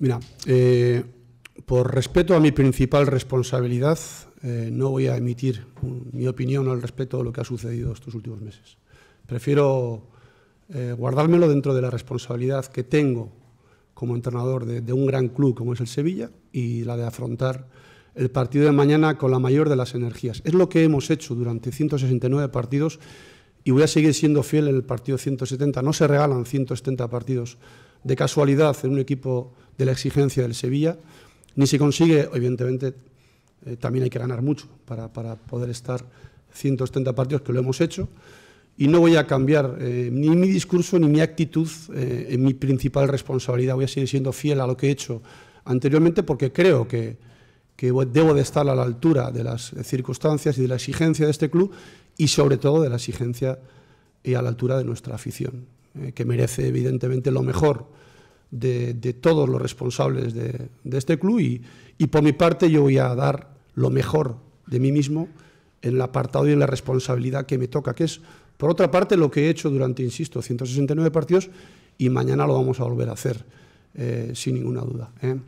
Mira, eh, por respeto a mi principal responsabilidad, eh, no voy a emitir mi opinión al respecto de lo que ha sucedido estos últimos meses. Prefiero eh, guardármelo dentro de la responsabilidad que tengo como entrenador de, de, un gran club como es el Sevilla y la de afrontar el partido de mañana con la mayor de las energías. Es lo que hemos hecho durante 169 partidos y voy a seguir siendo fiel en el partido 170. No se regalan 170 partidos de casualidad en un equipo de la exigencia del Sevilla, ni se consigue, evidentemente, eh, también hay que ganar mucho para, poder estar ...130 partidos, que lo hemos hecho, y no voy a cambiar eh, ni mi discurso ni mi actitud eh, en mi principal responsabilidad. Voy a seguir siendo fiel a lo que he hecho anteriormente porque creo que, que debo de estar a la altura de las circunstancias y de la exigencia de este club y sobre todo de la exigencia y a la altura de nuestra afición, que merece evidentemente lo mejor de, todos los responsables de, este club y, por mi parte yo voy a dar lo mejor de mí mismo en el apartado y en la responsabilidad que me toca, que es, por otra parte, lo que he hecho durante, insisto, 169 partidos y mañana lo vamos a volver a hacer, eh, sin ninguna duda. ¿eh?